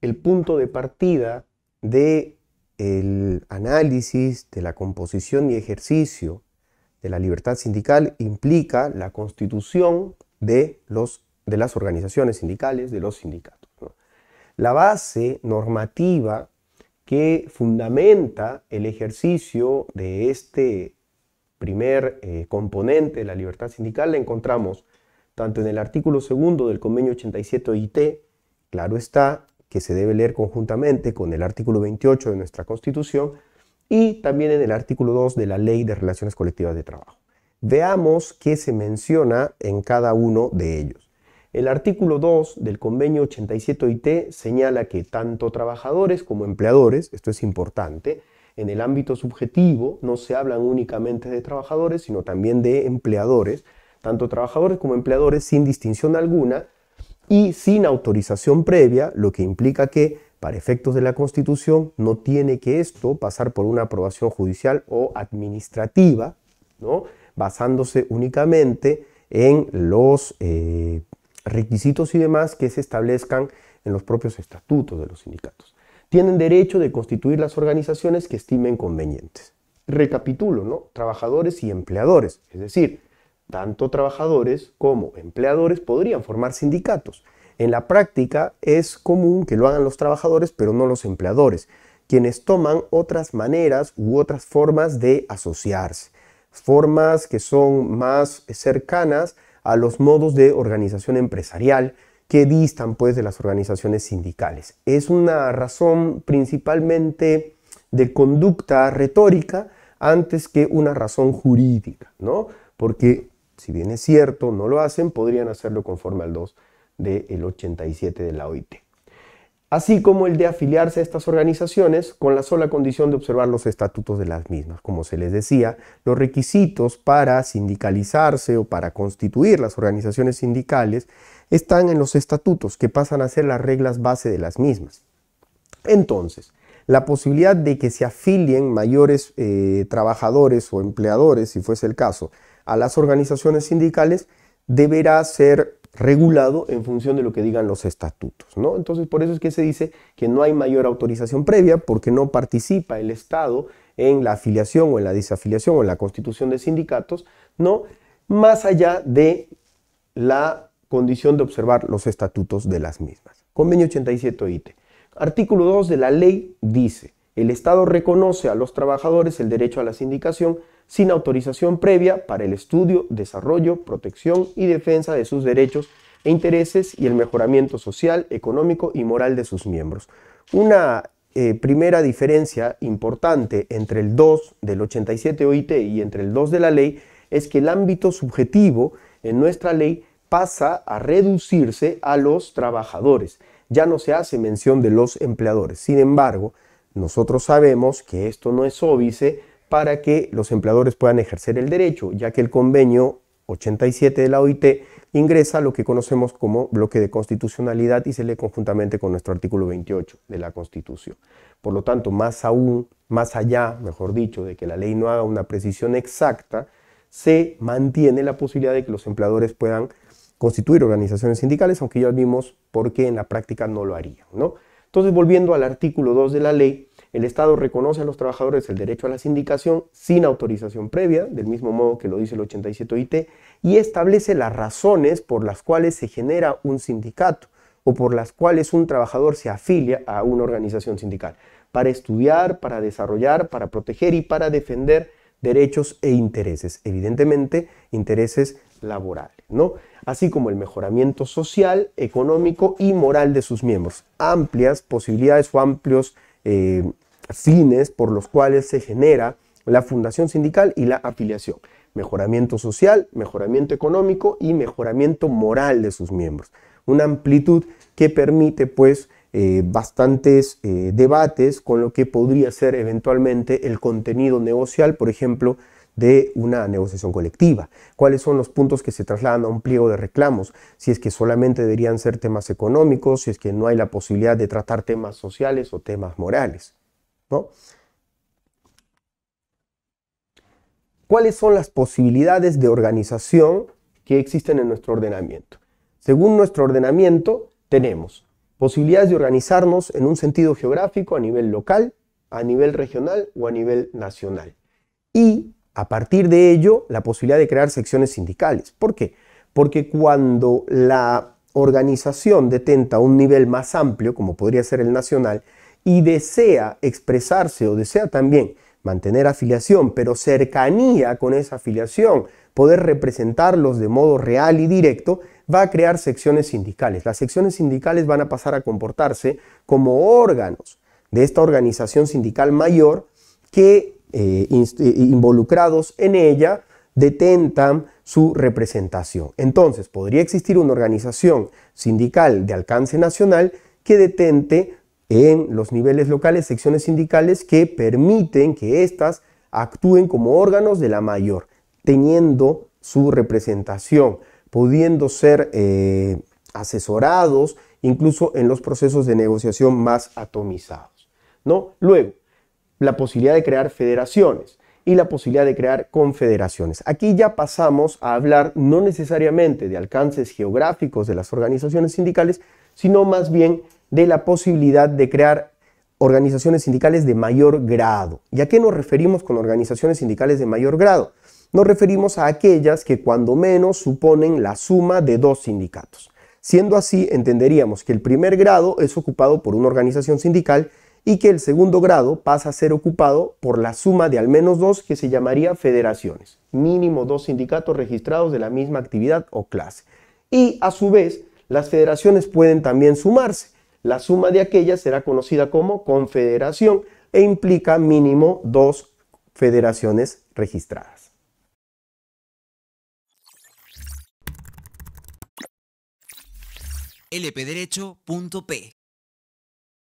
El punto de partida de el análisis de la composición y ejercicio de la libertad sindical implica la constitución de, los, de las organizaciones sindicales, de los sindicatos. La base normativa que fundamenta el ejercicio de este primer eh, componente de la libertad sindical la encontramos tanto en el artículo segundo del convenio 87 it Claro está que se debe leer conjuntamente con el artículo 28 de nuestra Constitución y también en el artículo 2 de la Ley de Relaciones Colectivas de Trabajo. Veamos qué se menciona en cada uno de ellos. El artículo 2 del convenio 87 it señala que tanto trabajadores como empleadores, esto es importante, en el ámbito subjetivo no se hablan únicamente de trabajadores, sino también de empleadores, tanto trabajadores como empleadores sin distinción alguna, y sin autorización previa, lo que implica que para efectos de la Constitución no tiene que esto pasar por una aprobación judicial o administrativa, basándose únicamente en los eh, requisitos y demás que se establezcan en los propios estatutos de los sindicatos. Tienen derecho de constituir las organizaciones que estimen convenientes. Recapitulo, ¿no? Trabajadores y empleadores, es decir, tanto trabajadores como empleadores podrían formar sindicatos. En la práctica es común que lo hagan los trabajadores, pero no los empleadores, quienes toman otras maneras u otras formas de asociarse, formas que son más cercanas a los modos de organización empresarial que distan pues de las organizaciones sindicales. Es una razón principalmente de conducta retórica antes que una razón jurídica, ¿no? Porque si bien es cierto, no lo hacen, podrían hacerlo conforme al 2 del 87 de la OIT. Así como el de afiliarse a estas organizaciones con la sola condición de observar los estatutos de las mismas. Como se les decía, los requisitos para sindicalizarse o para constituir las organizaciones sindicales están en los estatutos, que pasan a ser las reglas base de las mismas. Entonces, la posibilidad de que se afilien mayores eh, trabajadores o empleadores, si fuese el caso, a las organizaciones sindicales, deberá ser regulado en función de lo que digan los estatutos. ¿no? Entonces, por eso es que se dice que no hay mayor autorización previa porque no participa el Estado en la afiliación o en la desafiliación o en la constitución de sindicatos, ¿no? más allá de la condición de observar los estatutos de las mismas. Convenio 87 OIT. Artículo 2 de la ley dice, el Estado reconoce a los trabajadores el derecho a la sindicación sin autorización previa para el estudio, desarrollo, protección y defensa de sus derechos e intereses y el mejoramiento social, económico y moral de sus miembros. Una eh, primera diferencia importante entre el 2 del 87 OIT y entre el 2 de la ley es que el ámbito subjetivo en nuestra ley pasa a reducirse a los trabajadores ya no se hace mención de los empleadores. Sin embargo, nosotros sabemos que esto no es óbice para que los empleadores puedan ejercer el derecho, ya que el convenio 87 de la OIT ingresa a lo que conocemos como bloque de constitucionalidad y se lee conjuntamente con nuestro artículo 28 de la Constitución. Por lo tanto, más aún, más allá, mejor dicho, de que la ley no haga una precisión exacta, se mantiene la posibilidad de que los empleadores puedan constituir organizaciones sindicales, aunque ya vimos por qué en la práctica no lo harían. ¿no? Entonces, volviendo al artículo 2 de la ley, el Estado reconoce a los trabajadores el derecho a la sindicación sin autorización previa, del mismo modo que lo dice el 87 IT, y establece las razones por las cuales se genera un sindicato o por las cuales un trabajador se afilia a una organización sindical, para estudiar, para desarrollar, para proteger y para defender derechos e intereses, evidentemente intereses laborales así como el mejoramiento social, económico y moral de sus miembros. Amplias posibilidades o amplios eh, fines por los cuales se genera la fundación sindical y la afiliación. Mejoramiento social, mejoramiento económico y mejoramiento moral de sus miembros. Una amplitud que permite pues eh, bastantes eh, debates con lo que podría ser eventualmente el contenido negocial, por ejemplo, de una negociación colectiva, cuáles son los puntos que se trasladan a un pliego de reclamos, si es que solamente deberían ser temas económicos, si es que no hay la posibilidad de tratar temas sociales o temas morales. ¿no? ¿Cuáles son las posibilidades de organización que existen en nuestro ordenamiento? Según nuestro ordenamiento, tenemos posibilidades de organizarnos en un sentido geográfico a nivel local, a nivel regional o a nivel nacional. Y a partir de ello la posibilidad de crear secciones sindicales. ¿Por qué? Porque cuando la organización detenta un nivel más amplio, como podría ser el nacional, y desea expresarse o desea también mantener afiliación, pero cercanía con esa afiliación, poder representarlos de modo real y directo, va a crear secciones sindicales. Las secciones sindicales van a pasar a comportarse como órganos de esta organización sindical mayor que eh, eh, involucrados en ella detentan su representación. Entonces, podría existir una organización sindical de alcance nacional que detente en los niveles locales secciones sindicales que permiten que éstas actúen como órganos de la mayor, teniendo su representación, pudiendo ser eh, asesorados incluso en los procesos de negociación más atomizados. ¿no? Luego, la posibilidad de crear federaciones y la posibilidad de crear confederaciones. Aquí ya pasamos a hablar no necesariamente de alcances geográficos de las organizaciones sindicales, sino más bien de la posibilidad de crear organizaciones sindicales de mayor grado. ¿Y a qué nos referimos con organizaciones sindicales de mayor grado? Nos referimos a aquellas que cuando menos suponen la suma de dos sindicatos. Siendo así, entenderíamos que el primer grado es ocupado por una organización sindical y que el segundo grado pasa a ser ocupado por la suma de al menos dos que se llamaría federaciones, mínimo dos sindicatos registrados de la misma actividad o clase. Y a su vez, las federaciones pueden también sumarse. La suma de aquellas será conocida como confederación e implica mínimo dos federaciones registradas. lpderecho.p